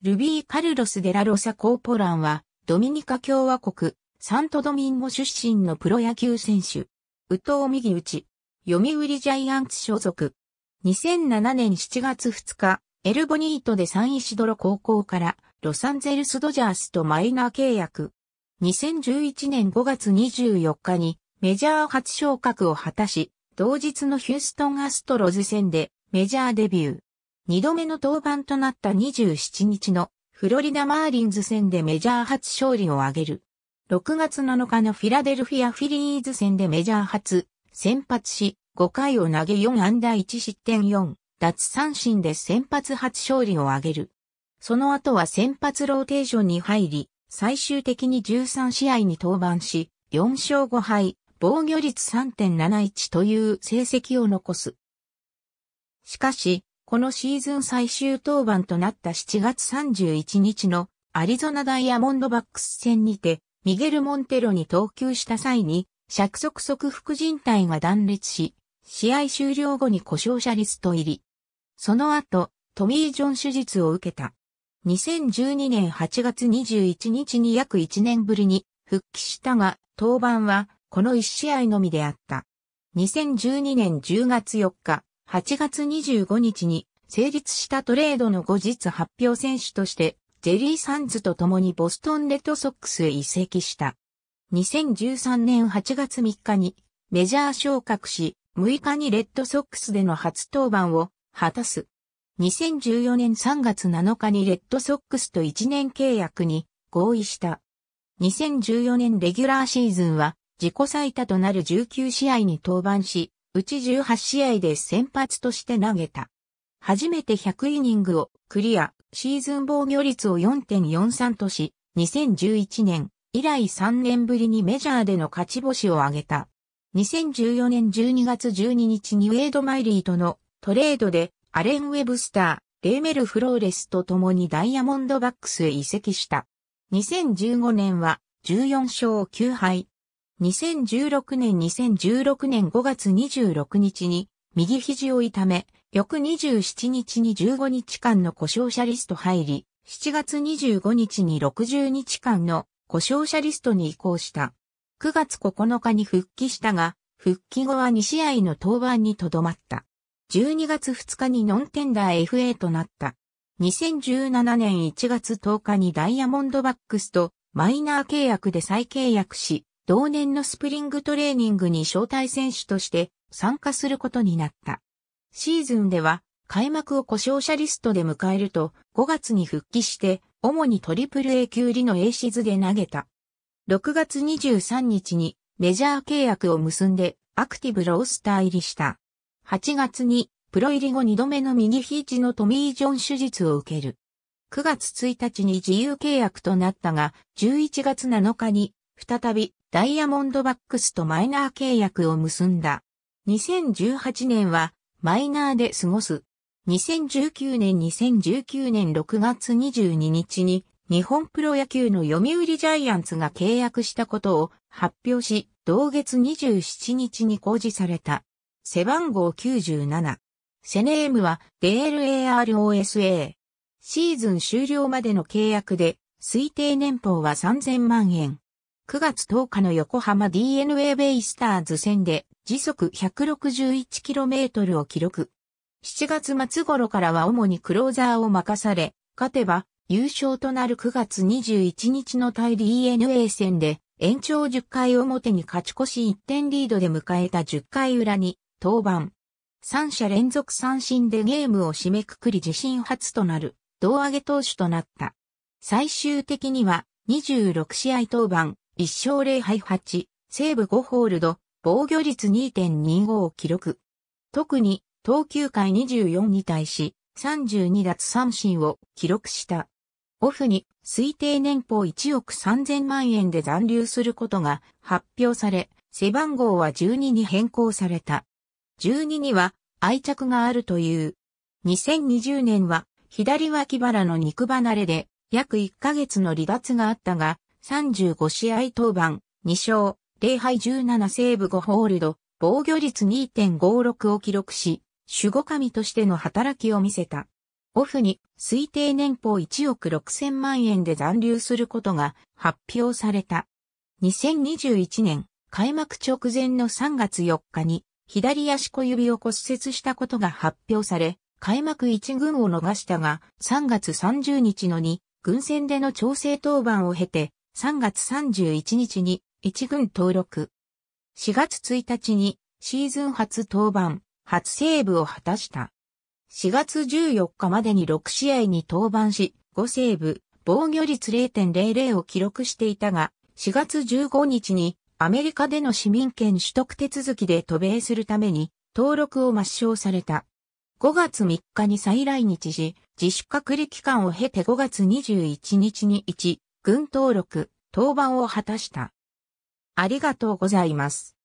ルビー・カルロス・デラ・ロサ・コーポランは、ドミニカ共和国、サントドミンゴ出身のプロ野球選手。ウト藤右打ち、読売ジャイアンツ所属。2007年7月2日、エルボニートでサンイシドロ高校からロサンゼルスドジャースとマイナー契約。2011年5月24日にメジャー初昇格を果たし、同日のヒューストンアストロズ戦でメジャーデビュー。2度目の登板となった27日のフロリダマーリンズ戦でメジャー初勝利を挙げる。6月7日のフィラデルフィアフィリーズ戦でメジャー初先発し、5回を投げ4安打1失点4、奪三振で先発初勝利を挙げる。その後は先発ローテーションに入り、最終的に13試合に登板し、4勝5敗、防御率3.71という成績を残す。しかし、このシーズン最終登板となった7月31日のアリゾナダイヤモンドバックス戦にて、ミゲル・モンテロに投球した際に、尺足側副人体が断裂し、試合終了後に故障者リスト入り。その後、トミー・ジョン手術を受けた。2012年8月21日に約1年ぶりに復帰したが、登板はこの1試合のみであった。2012年10月4日、8月25日に成立したトレードの後日発表選手として、ジェリー・サンズと共にボストンレッドソックスへ移籍した。2013年8月3日にメジャー昇格し、6日にレッドソックスでの初登板を果たす。2014年3月7日にレッドソックスと1年契約に合意した。2014年レギュラーシーズンは自己最多となる19試合に登板し、うち18試合で先発として投げた。初めて100イニングをクリア、シーズン防御率を4.43とし、2011年以来3年ぶりにメジャーでの勝ち星を挙げた。2014年12月12日にウェイド・マイリーとのトレードでアレン・ウェブスター、レーメル・フローレスと共にダイヤモンドバックスへ移籍した。2015年は14勝9敗、2016年2016年5月26日に右肘を痛め、翌27日に15日間の故障者リスト入り、7月25日に60日間の故障者リストに移行した。9月9日に復帰したが、復帰後は2試合の登板にとどまった。12月2日にノンテンダー FA となった。2017年1月10日にダイヤモンドバックスとマイナー契約で再契約し、同年のスプリングトレーニングに招待選手として参加することになった。シーズンでは開幕を故障者リストで迎えると5月に復帰して主にトリプル A 級入りの A シズで投げた。6月23日にメジャー契約を結んでアクティブロースター入りした。8月にプロ入り後2度目の右肘のトミー・ジョン手術を受ける。9月1日に自由契約となったが、11月7日に再びダイヤモンドバックスとマイナー契約を結んだ。2018年はマイナーで過ごす。2019年2019年6月22日に日本プロ野球の読売ジャイアンツが契約したことを発表し、同月27日に公示された。背番号97。セネームは DLAROSA。シーズン終了までの契約で推定年俸は3000万円。9月10日の横浜 DNA ベイスターズ戦で時速 161km を記録。7月末頃からは主にクローザーを任され、勝てば優勝となる9月21日の対 DNA 戦で延長10回表に勝ち越し1点リードで迎えた10回裏に登板。3者連続三振でゲームを締めくくり自身初となる胴上げ投手となった。最終的には26試合登板、1勝0敗8、西部5ホールド、防御率2.25を記録。特に、投球回24に対し、32奪三振を記録した。オフに推定年俸1億3000万円で残留することが発表され、背番号は12に変更された。12には愛着があるという。2020年は左脇腹の肉離れで約1ヶ月の離脱があったが、35試合登板、2勝、0敗17セーブ5ホールド、防御率2.56を記録し、守護神としての働きを見せた。オフに推定年俸1億6000万円で残留することが発表された。2021年開幕直前の3月4日に左足小指を骨折したことが発表され、開幕1軍を逃したが3月30日の2軍戦での調整登板を経て3月31日に1軍登録。4月1日にシーズン初登板、初セーブを果たした。4月14日までに6試合に登板し、5セーブ、防御率0.00を記録していたが、4月15日にアメリカでの市民権取得手続きで渡米するために登録を抹消された。5月3日に再来日し、自主隔離期間を経て5月21日に1軍登録、登板を果たした。ありがとうございます。